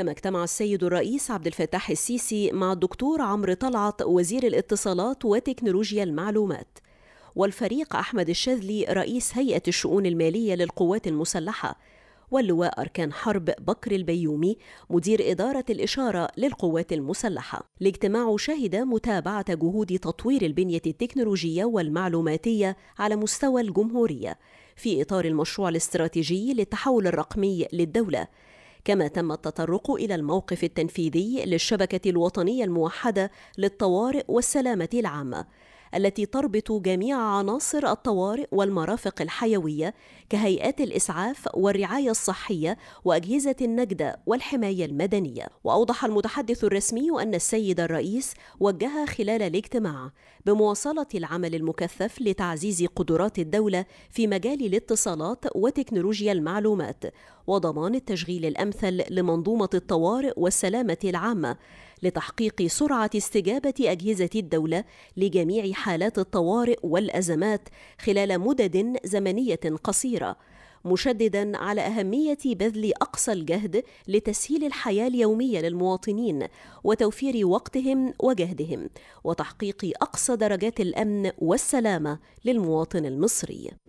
كما اجتمع السيد الرئيس عبد الفتاح السيسي مع الدكتور عمرو طلعت وزير الاتصالات وتكنولوجيا المعلومات والفريق أحمد الشاذلي رئيس هيئة الشؤون المالية للقوات المسلحة واللواء أركان حرب بكر البيومي مدير إدارة الإشارة للقوات المسلحة الاجتماع شهد متابعة جهود تطوير البنية التكنولوجية والمعلوماتية على مستوى الجمهورية في إطار المشروع الاستراتيجي للتحول الرقمي للدولة كما تم التطرق إلى الموقف التنفيذي للشبكة الوطنية الموحدة للطوارئ والسلامة العامة التي تربط جميع عناصر الطوارئ والمرافق الحيويه كهيئات الاسعاف والرعايه الصحيه واجهزه النجده والحمايه المدنيه واوضح المتحدث الرسمي ان السيد الرئيس وجه خلال الاجتماع بمواصله العمل المكثف لتعزيز قدرات الدوله في مجال الاتصالات وتكنولوجيا المعلومات وضمان التشغيل الامثل لمنظومه الطوارئ والسلامه العامه لتحقيق سرعة استجابة أجهزة الدولة لجميع حالات الطوارئ والأزمات خلال مدد زمنية قصيرة مشددا على اهميه بذل اقصى الجهد لتسهيل الحياه اليوميه للمواطنين وتوفير وقتهم وجهدهم وتحقيق اقصى درجات الامن والسلامه للمواطن المصري